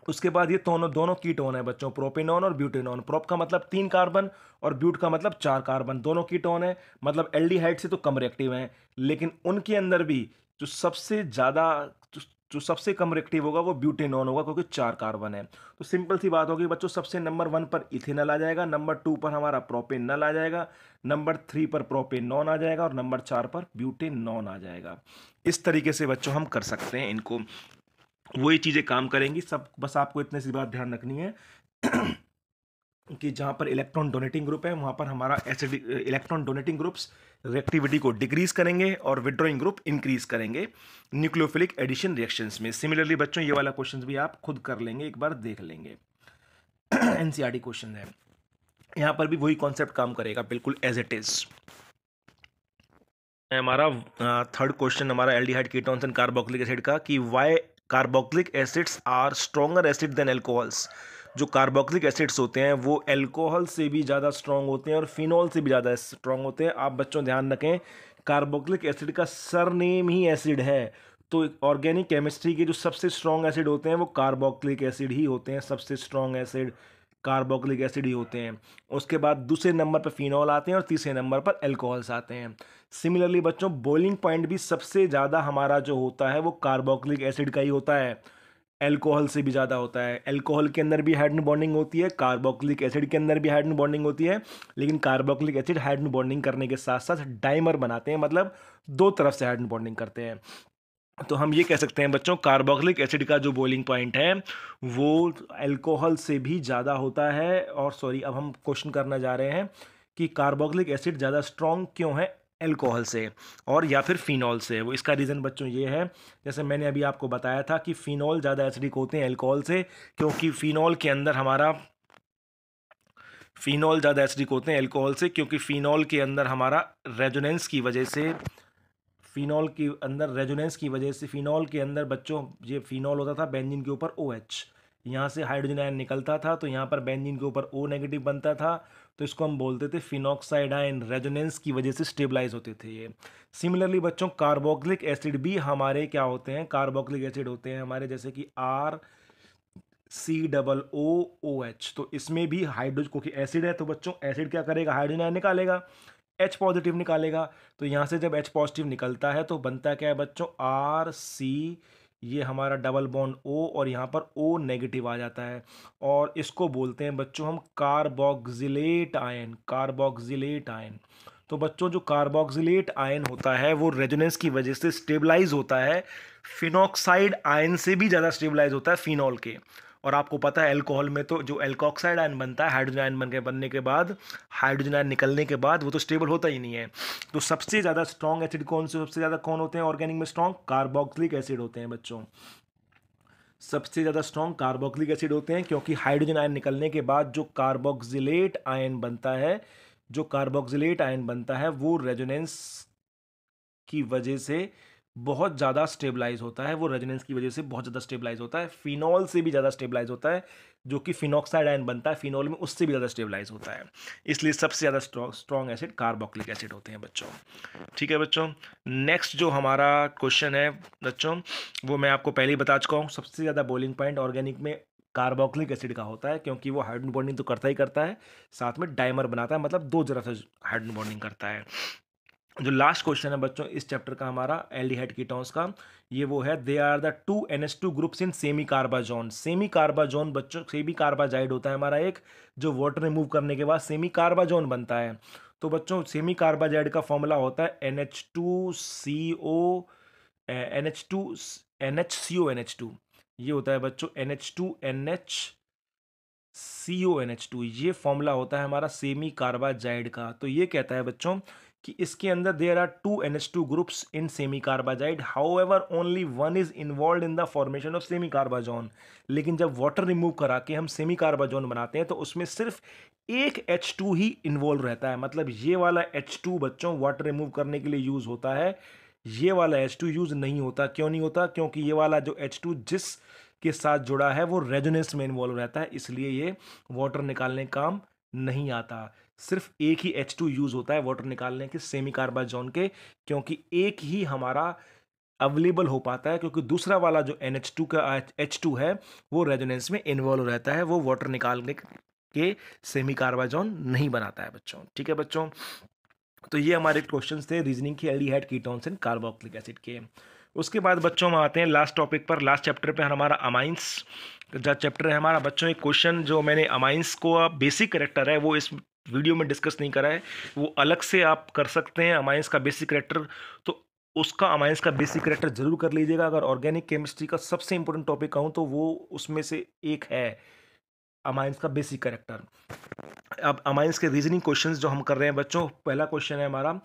उसके बाद ये दोनों दोनों कीटोन है बच्चों प्रोपेनॉन और ब्यूटेनॉन प्रोप का मतलब तीन कार्बन और ब्यूट का मतलब चार कार्बन दोनों कीटोन है मतलब एल्डिहाइड से तो कम रिएक्टिव हैं लेकिन उनके अंदर भी जो सबसे ज़्यादा जो, सबसे कम रिएक्टिव होगा वो ब्यूटेनॉन होगा क्योंकि चार कार्बन है तो सिंपल सी बात होगी बच्चों सबसे नंबर वन पर इथेनल आ जाएगा नंबर टू पर हमारा प्रोपेनल आ जाएगा नंबर थ्री पर प्रोपेनॉन आ जाएगा और नंबर चार पर ब्यूटेनॉन आ जाएगा इस तरीके से बच्चों हम कर सकते हैं इनको वही चीज़ें काम करेंगी सब बस आपको इतने सी बात ध्यान रखनी है कि जहाँ पर इलेक्ट्रॉन डोनेटिंग ग्रुप है वहाँ पर हमारा acid electron donating groups reactivity को डिक्रीज करेंगे और विड्रॉइंग ग्रुप इंक्रीज करेंगे न्यूक्लियोफिलिक एडिशन रिएक्शंस में सिमिलरली बच्चों ये वाला क्वेश्चन भी आप खुद कर लेंगे एक बार देख लेंगे एन क्वेश्चन e है यहाँ पर भी वही कॉन्सेप्ट काम करेगा बिल्कुल एज इट इज़ हमारा थर्ड क्वेश्चन हमारा aldehyde ketones and carboxylic acid का कि why carboxylic acids are stronger acid than alcohols जो कार्बोक्सिलिक एसिड्स होते हैं वो एल्कोहल से भी ज़्यादा स्ट्रॉन्ग होते हैं और फिनॉल से भी ज़्यादा स्ट्रॉन्ग होते हैं आप बच्चों ध्यान रखें कार्बोक्सिलिक एसिड का सर नेम ही एसिड है तो ऑर्गेनिक केमिस्ट्री के जो सबसे स्ट्रॉन्ग एसिड होते हैं वो कार्बोक्लिक एसिड ही होते हैं सबसे स्ट्रॉन्ग एसिड कार्बोक्लिक एसिड ही होते हैं उसके बाद दूसरे नंबर पर फिनॉल आते हैं और तीसरे नंबर पर एल्कोहल्स आते हैं सिमिलरली बच्चों बॉइलिंग पॉइंट भी सबसे ज़्यादा हमारा जो होता है वो कार्बोक्लिक एसिड का ही होता है एल्कोहल से भी ज़्यादा होता है एल्कोहल के अंदर भी हाइड्रोजन बॉन्डिंग होती है कार्बोक्लिक एसिड के अंदर भी हाइड्रोजन बॉन्डिंग होती है लेकिन कार्बोक्लिक एसिड हाइड्रोजन बॉन्डिंग करने के साथ साथ डाइमर बनाते हैं मतलब दो तरफ से हाइड्रोजन बॉन्डिंग करते हैं तो हम ये कह सकते हैं बच्चों कार्बोक्लिक एसिड का जो बॉइलिंग पॉइंट है वो एल्कोहल से भी ज़्यादा होता है और सॉरी अब हम क्वेश्चन करना जा रहे हैं कि कार्बोक्लिक एसिड ज़्यादा स्ट्रॉन्ग क्यों है एल्कोहल से और या फिर फ़िनॉल से वो इसका रीज़न बच्चों ये है जैसे मैंने अभी आपको बताया था कि फ़िनॉल ज़्यादा एसिडिक होते हैं एल्कोहल से क्योंकि फ़िनॉल के अंदर हमारा फ़िनॉल ज़्यादा एसिडिक होते हैं एल्कोहल से क्योंकि फ़िनॉल के अंदर हमारा रेजोनेंस की वजह से फ़िनॉल के अंदर रेजोनेंस की वजह से फ़िनॉल के अंदर बच्चों ये फ़िनॉल होता था बेंजिन के ऊपर ओ OH। यहाँ से हाइड्रोजन आयन निकलता था तो यहाँ पर बेंजीन के ऊपर ओ नेगेटिव बनता था तो इसको हम बोलते थे फिनॉक्साइडाइन रेजोनेंस की वजह से स्टेबलाइज होते थे ये सिमिलरली बच्चों कार्बोक्लिक एसिड भी हमारे क्या होते हैं कार्बोक्लिक एसिड होते हैं हमारे जैसे कि R C double O O H तो इसमें भी हाइड्रोज क्योंकि एसिड है तो बच्चों एसिड क्या करेगा हाइड्रोजन आयन निकालेगा एच पॉजिटिव निकालेगा तो यहाँ से जब एच पॉजिटिव निकलता है तो बनता क्या है बच्चों आर सी ये हमारा डबल बॉन्ड ओ और यहाँ पर ओ नेगेटिव आ जाता है और इसको बोलते हैं बच्चों हम कार्बोक्सिलेट आयन कार्बोक्सिलेट आयन तो बच्चों जो कार्बोक्सिलेट आयन होता है वो रेजोनेंस की वजह से स्टेबलाइज होता है फिनोक्साइड आयन से भी ज़्यादा स्टेबलाइज होता है फिनॉल के और आपको पता है एल्कोहल में तो जो एल्कोक्साइड आयन बनता है हाइड्रोजन आयन बन के बनने के बाद हाइड्रोजन आयन निकलने के बाद वो तो स्टेबल होता ही नहीं है तो सबसे ज़्यादा स्ट्रॉन्ग एसिड कौन से सबसे ज़्यादा कौन होते हैं ऑर्गेनिक में स्ट्रॉन्ग कार्बोक्सिलिक एसिड होते हैं बच्चों सबसे ज़्यादा स्ट्रॉन्ग कार्बोक्सिलिक एसिड होते हैं क्योंकि हाइड्रोजन आयन निकलने के बाद जो कार्बोक्सिलेट आयन बनता है जो कार्बोक्सिलेट आयन बनता है वो रेजोनेंस की वजह से बहुत ज़्यादा स्टेबलाइज होता है वो रेजिनेंस की वजह से बहुत ज़्यादा स्टेबलाइज होता है फिनॉल से भी ज़्यादा स्टेबलाइज होता है जो कि फिनॉक्साइड आयन बनता है फिनॉल में उससे भी ज़्यादा स्टेबलाइज होता है इसलिए सबसे ज़्यादा स्ट्रॉन्ग एसिड कार्बोक्लिक एसिड होते हैं बच्चों ठीक है बच्चों नेक्स्ट जो हमारा क्वेश्चन है बच्चों वो मैं आपको पहले ही बता चुका हूँ सबसे ज़्यादा बॉइलिंग पॉइंट ऑर्गेनिक में कार्बोक्लिक एसिड का होता है क्योंकि वो हाइड्रोजन बॉन्डिंग तो करता ही करता है साथ में डाइमर बनाता है मतलब दो जरा से हाइड्रोजन बॉन्डिंग करता है जो लास्ट क्वेश्चन है बच्चों इस चैप्टर का हमारा एल्डिहाइड कीटोन्स का ये वो है they are the two N S two groups in semicarbazone semicarbazone बच्चों सेमी कार्बाजाइड होता है हमारा एक जो वाटर रिमूव करने के बाद सेमी कार्बाजोन बनता है तो बच्चों सेमी कार्बाजाइड का फॉर्मूला होता है N H two C O N H two N H C O N H two ये होता है बच्चों N H two N H C O N H two ये फॉर्मूला होता है हमारा सेमी कार्बाजाइड का तो ये कहता है बच्चों कि इसके अंदर there are two N H two groups in semicarbazide however only one is involve in the formation of semicarbazone लेकिन जब वाटर रिमूव करा के हम सेमी कार्बाजोन बनाते हैं तो उसमें सिर्फ एक एच टू ही इन्वॉल्व रहता है मतलब ये वाला एच टू बच्चों वाटर रिमूव करने के लिए यूज़ होता है ये वाला एच टू यूज़ नहीं होता क्यों नहीं होता क्योंकि ये वाला जो एच टू जिस के साथ जुड़ा है वो रेजोनेंस में इन्वॉल्व रहता है इसलिए ये वाटर निकालने काम नहीं आता सिर्फ एक ही एच टू यूज़ होता है वाटर निकालने के सेमी कार्बाजोन के क्योंकि एक ही हमारा अवेलेबल हो पाता है क्योंकि दूसरा वाला जो एन एच टू का एच टू है वो रेजोनेंस में इन्वॉल्व रहता है वो वाटर निकालने के सेमी जोन नहीं बनाता है बच्चों ठीक है बच्चों तो ये हमारे क्वेश्चन थे रीजनिंग की हाइड कीटोन्स एंड कार्बोक्लिक एसिड के उसके बाद बच्चों हम आते हैं लास्ट टॉपिक पर लास्ट चैप्टर पे हमारा अमाइंस जो चैप्टर है हमारा बच्चों एक क्वेश्चन जो मैंने अमाइंस को बेसिक करेक्टर है वो इस वीडियो में डिस्कस नहीं करा है वो अलग से आप कर सकते हैं अमाइंस का बेसिक करेक्टर तो उसका अमाइंस का बेसिक करेक्टर जरूर कर लीजिएगा अगर ऑर्गेनिक केमिस्ट्री का सबसे इंपॉर्टेंट टॉपिक कहूँ तो वो उसमें से एक है अमाइंस का बेसिक करेक्टर अब अमाइंस के रीजनिंग क्वेश्चन जो हम कर रहे हैं बच्चों पहला क्वेश्चन है हमारा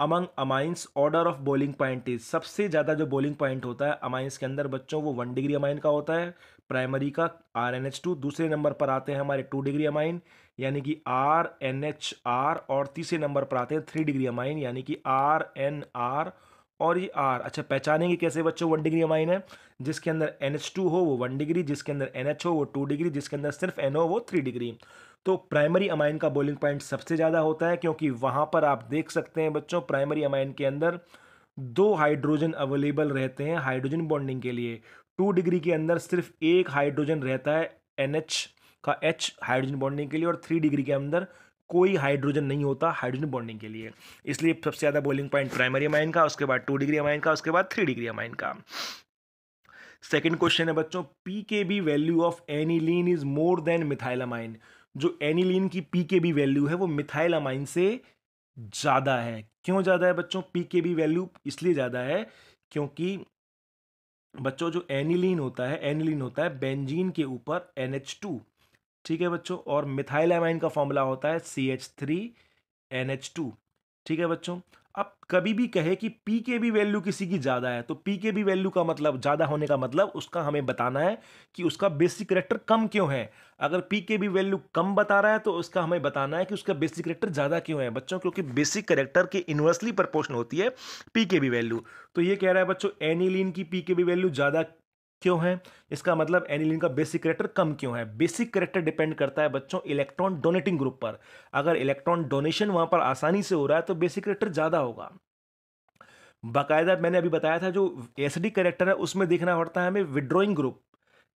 among amines order of boiling point is सबसे ज़्यादा जो बॉलिंग पॉइंट होता है अमाइंस के अंदर बच्चों वो वन डिग्री अमाइन का होता है प्राइमरी का आर एन एच टू दूसरे नंबर पर आते हैं हमारे टू डिग्री अमाइन यानी कि आर एन एच आर और तीसरे नंबर पर आते हैं थ्री डिग्री अमाइन यानी कि आर एन आर और ये आर अच्छा पहचानेंगे कैसे बच्चों वन डिग्री अमाइन है जिसके अंदर एन एच टू हो वो वन डिग्री जिसके अंदर एन एच हो वो टू डिग्री जिसके अंदर सिर्फ एन हो वो थ्री डिग्री तो प्राइमरी अमाइन का बोलिंग पॉइंट सबसे ज़्यादा होता है क्योंकि वहाँ पर आप देख सकते हैं बच्चों प्राइमरी अमाइन के अंदर दो हाइड्रोजन अवेलेबल रहते हैं हाइड्रोजन बॉन्डिंग के लिए टू डिग्री के अंदर सिर्फ एक हाइड्रोजन रहता है एन एच का एच हाइड्रोजन बॉन्डिंग के लिए और थ्री डिग्री के अंदर कोई हाइड्रोजन नहीं होता हाइड्रोजन बॉन्डिंग के लिए इसलिए सबसे ज़्यादा बॉइलिंग पॉइंट प्राइमरी अमाइन का उसके बाद टू डिग्री अमाइन का उसके बाद थ्री डिग्री अमाइन का सेकेंड क्वेश्चन है बच्चों P K B value of aniline is more than methylamine जो एनीलिन की पी के बी वैल्यू है वो मिथाइलामाइन से ज़्यादा है क्यों ज़्यादा है बच्चों पी के बी वैल्यू इसलिए ज़्यादा है क्योंकि बच्चों जो एनिलीन होता है एनिलीन होता है बेंजीन के ऊपर एन एच टू ठीक है बच्चों और मिथाइल एमाइन का फॉर्मूला होता है C H three N H two ठीक है बच्चों अब कभी भी कहे कि पी के भी वैल्यू किसी की ज़्यादा है तो पी के भी वैल्यू का मतलब ज़्यादा होने का मतलब उसका हमें बताना है कि उसका बेसिक करेक्टर कम क्यों है अगर पी के भी वैल्यू कम बता रहा है तो उसका हमें बताना है कि उसका बेसिक करेक्टर ज़्यादा क्यों है बच्चों क्योंकि बेसिक करेक्टर के इन्वर्सली प्रपोर्शन होती है पी के भी वैल्यू तो ये कह रहा है बच्चों एनिलीन की पी के भी वैल्यू ज़्यादा क्यों है इसका मतलब एनिलिन का बेसिक करेक्टर कम क्यों है बेसिक करेक्टर डिपेंड करता है बच्चों इलेक्ट्रॉन डोनेटिंग ग्रुप पर अगर इलेक्ट्रॉन डोनेशन वहां पर आसानी से हो रहा है तो बेसिक करेक्टर ज़्यादा होगा बाकायदा मैंने अभी बताया था जो एस डी करेक्टर है उसमें देखना पड़ता है हमें विड्रॉइंग ग्रुप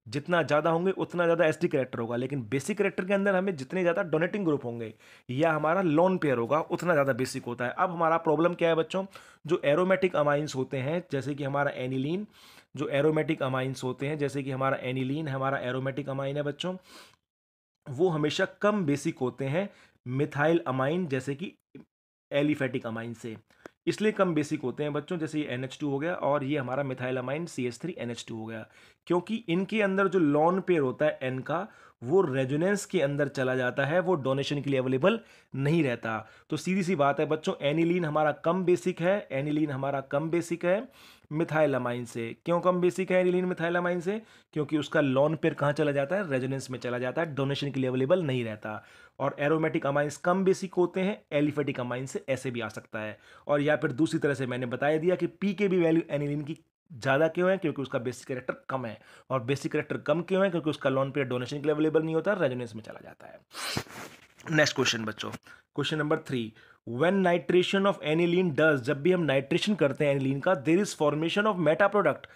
जितना ज़्यादा होंगे उतना ज़्यादा एस डी करेक्टर होगा लेकिन बेसिक करेक्टर के अंदर हमें जितने ज़्यादा डोनेटिंग ग्रुप होंगे या हमारा लॉन पेयर होगा उतना ज़्यादा बेसिक होता है अब हमारा प्रॉब्लम क्या है बच्चों जो एरोमेटिक अमाइंस होते हैं जैसे कि हमारा एनिलीन जो एरोमेटिक अमाइंस होते हैं जैसे कि हमारा एनिलीन हमारा एरोमेटिक अमाइन है बच्चों वो हमेशा कम बेसिक होते हैं मिथाइल अमाइन जैसे कि एलिफेटिक अमाइन से इसलिए कम बेसिक होते हैं बच्चों जैसे ये एन हो गया और ये हमारा methyl amine C S three N हो गया क्योंकि इनके अंदर जो लॉन पेयर होता है एन का वो रेजोनेंस के अंदर चला जाता है वो डोनेशन के लिए अवेलेबल नहीं रहता तो सीधी सी बात है बच्चों एनिलीन हमारा कम बेसिक है एनिलीन हमारा कम बेसिक है मिथाइलामाइन से क्यों कम बेसिक है एनिलीन मिथाइलामाइन से क्योंकि उसका लॉन पेयर कहाँ चला जाता है रेजोनेंस में चला जाता है डोनेशन के लिए अवेलेबल नहीं रहता और एरोमेटिक अमाइंस कम बेसिक होते हैं एलिफेटिक अमाइन से ऐसे भी आ सकता है और या फिर दूसरी तरह से मैंने बताया दिया कि पी के भी वैल्यू एनिलिन की ज़्यादा क्यों है क्योंकि उसका बेसिक करेक्टर कम है और बेसिक करेक्टर कम क्यों है क्योंकि उसका लॉन पेयर डोनेशन के लिए अवेलेबल नहीं होता रेजोनेंस में चला जाता है नेक्स्ट क्वेश्चन बच्चों question number three when nitration of aniline does जब भी हम नाइट्रेशन करते हैं एनिलीन का there is formation of meta product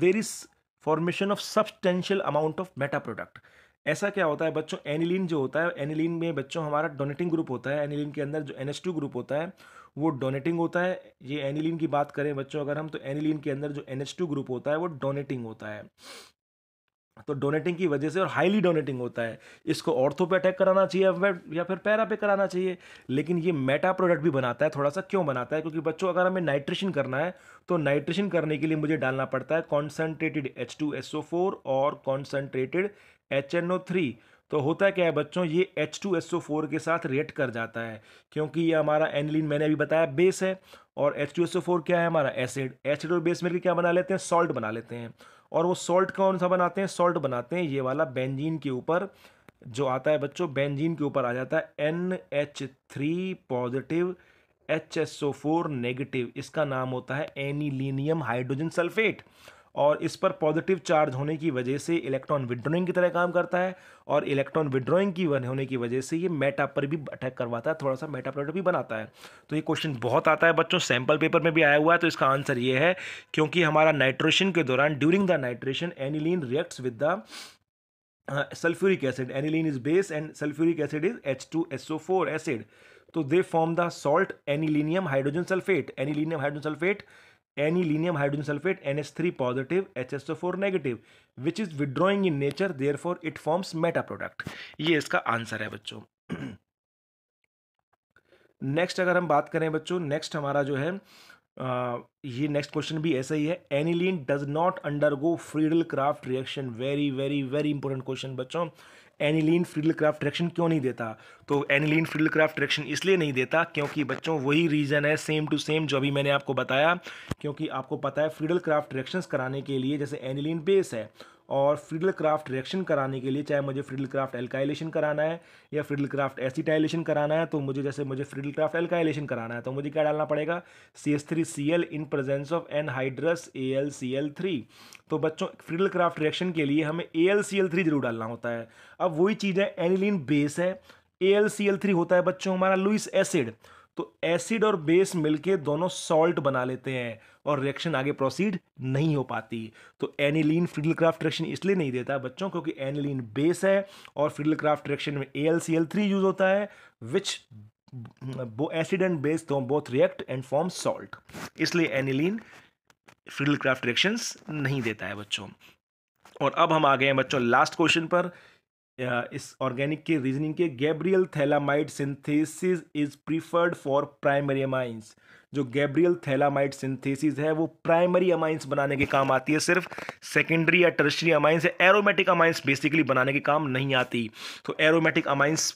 there is formation of substantial amount of meta product ऐसा क्या होता है बच्चों एनिलीन जो होता है एनिलीन में बच्चों हमारा डोनेटिंग ग्रुप होता है एनिलीन के अंदर जो एन ग्रुप होता है वो डोनेटिंग होता है ये एनिलीन की बात करें बच्चों अगर हम तो एनिलीन के अंदर जो एन ग्रुप होता है वो डोनेटिंग होता है तो डोनेटिंग की वजह से और हाईली डोनेटिंग होता है इसको ऑर्थो पे अटैक कराना चाहिए या फिर पैरा पे कराना चाहिए लेकिन ये मेटा प्रोडक्ट भी बनाता है थोड़ा सा क्यों बनाता है क्योंकि बच्चों अगर हमें नाइट्रिशन करना है तो नाइट्रिशन करने के लिए मुझे डालना पड़ता है concentrated H two S O four और concentrated H N O three तो होता है क्या है बच्चों ये H two S O four के साथ रिएक्ट कर जाता है क्योंकि ये हमारा एनलिन मैंने अभी बताया बेस है और H two S O four क्या है हमारा एसिड एसिड और बेस मिलकर क्या बना लेते हैं सॉल्ट बना लेते हैं और वो सॉल्ट कौन सा बनाते हैं सॉल्ट बनाते हैं ये वाला बेंजीन के ऊपर जो आता है बच्चों बेंजीन के ऊपर आ जाता है N H three positive H S O four negative इसका नाम होता है एनीलिनियम हाइड्रोजन सल्फेट और इस पर पॉजिटिव चार्ज होने की वजह से इलेक्ट्रॉन विड्रॉइंग की तरह काम करता है और इलेक्ट्रॉन विड्रॉइंग की होने की वजह से ये मेटा पर भी अटैक करवाता है थोड़ा सा मेटा प्रोडक्ट भी बनाता है तो ये क्वेश्चन बहुत आता है बच्चों सैम्पल पेपर में भी आया हुआ है तो इसका आंसर ये है क्योंकि हमारा नाइट्रेशन के दौरान during the nitration aniline reacts with the sulphuric acid aniline is base and sulphuric acid is H two S O four acid तो they form the salt anilinium hydrogen sulphate anilinium hydrogen sulphate anilinium hydrogen sulphate N S three positive H S O four negative which is withdrawing in nature therefore it forms meta product ये इसका answer है बच्चों next अगर हम बात करें बच्चों next हमारा जो है आ, ये नेक्स्ट क्वेश्चन भी ऐसा ही है aniline does not undergo Friedel Craft reaction very very very important question बच्चों एनिलीन फ्रीडल क्राफ्ट डायरेक्शन क्यों नहीं देता तो एनिलीन फ्रीडल क्राफ्ट डायरेक्शन इसलिए नहीं देता क्योंकि बच्चों वही रीज़न है सेम टू सेम जो अभी मैंने आपको बताया क्योंकि आपको पता है फ्रीडल क्राफ्ट ट्रैक्शन कराने के लिए जैसे एनिलीन बेस है और फ्रिडल क्राफ्ट रिएक्शन कराने के लिए चाहे मुझे फ्रिडल क्राफ्ट एल्काइलेशन कराना है या फ्रिडल क्राफ्ट एसिटाइलेशन कराना है तो मुझे जैसे मुझे फ्रिडल क्राफ्ट एल्काइलेशन कराना है तो मुझे क्या डालना पड़ेगा C S three C L in presence of anhydrous A L C L three तो बच्चों फ्रिडल क्राफ्ट रिएक्शन के लिए हमें A L C L three जरूर डालना होता है अब वही चीज़ है एनिलिन बेस है A L C L three होता है बच्चों हमारा लुइस एसिड तो एसिड और बेस मिलके दोनों सॉल्ट बना लेते हैं और रिएक्शन आगे प्रोसीड नहीं हो पाती तो एनिलीन क्राफ्ट रिएक्शन इसलिए नहीं देता बच्चों क्योंकि एनिलीन बेस है और क्राफ्ट रिएक्शन में A L C L three use होता है विच एसिड एंड बेस दो both react and form salt इसलिए एनिलीन क्राफ्ट रिएक्शन नहीं देता है बच्चों और अब हम आ गए हैं बच्चों लास्ट क्वेश्चन पर इस ऑर्गेनिक के रीजनिंग के Gabriel phthalimide synthesis is preferred for primary amines जो गैब्रियल थैलामाइड सिंथेसिस है वो प्राइमरी अमाइंस बनाने के काम आती है सिर्फ सेकेंडरी या tertiary amines aromatic amines basically बनाने के काम नहीं आती तो aromatic amines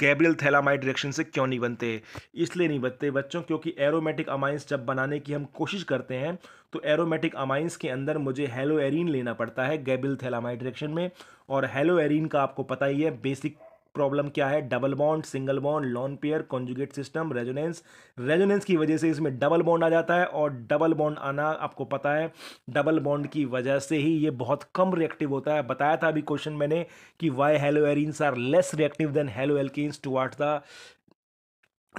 Gabriel phthalimide reaction से क्यों नहीं बनते इसलिए नहीं बनते बच्चों क्योंकि एरोमेटिक अमाइंस जब बनाने की हम कोशिश करते हैं तो एरोमेटिक अमाइंस के अंदर मुझे हेलो एरिन लेना पड़ता है गैब्रियल थैलामाइड रिएक्शन में और हेलो एरिन का आपको पता ही है बेसिक प्रॉब्लम क्या है double bond single bond lone pair conjugate system resonance resonance की वजह से इसमें डबल बॉन्ड आ जाता है और डबल बॉन्ड आना आपको पता है डबल बॉन्ड की वजह से ही ये बहुत कम रिएक्टिव होता है बताया था अभी क्वेश्चन मैंने कि why hello arenes are less reactive than haloalkanes toward the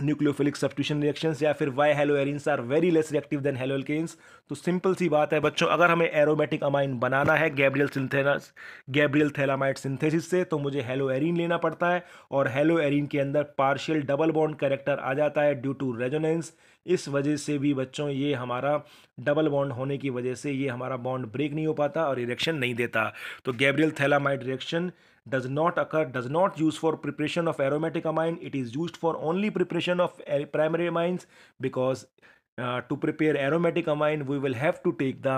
nucleophilic substitution reactions या फिर why halo haloarenes are very less reactive than alkanes तो सिंपल सी बात है बच्चों अगर हमें एरोमेटिक अमाइन बनाना है Gabriel synthesis Gabriel phthalimide synthesis से तो मुझे हेलो एरिन लेना पड़ता है और हेलो एरिन के अंदर पार्शियल डबल बॉन्ड करेक्टर आ जाता है ड्यू टू रेजोनेंस इस वजह से भी बच्चों ये हमारा डबल बॉन्ड होने की वजह से ये हमारा बॉन्ड ब्रेक नहीं हो पाता और रिएक्शन नहीं देता तो Gabriel phthalimide reaction does not occur does not use for preparation of aromatic amine it is used for only preparation of primary amines because uh, to prepare aromatic amine we will have to take the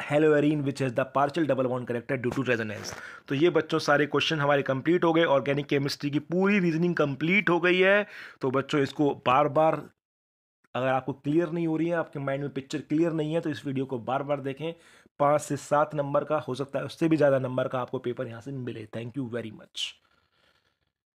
haloarene which has the partial double one character due to resonance तो ये बच्चों सारे question हमारे complete हो गए organic chemistry की पूरी reasoning complete हो गई है तो बच्चों इसको बार बार अगर आपको क्लियर नहीं हो रही है आपके माइंड में पिक्चर क्लियर नहीं है तो इस वीडियो को बार बार देखें पाँच से सात नंबर का हो सकता है उससे भी ज़्यादा नंबर का आपको पेपर यहाँ से मिले थैंक यू वेरी मच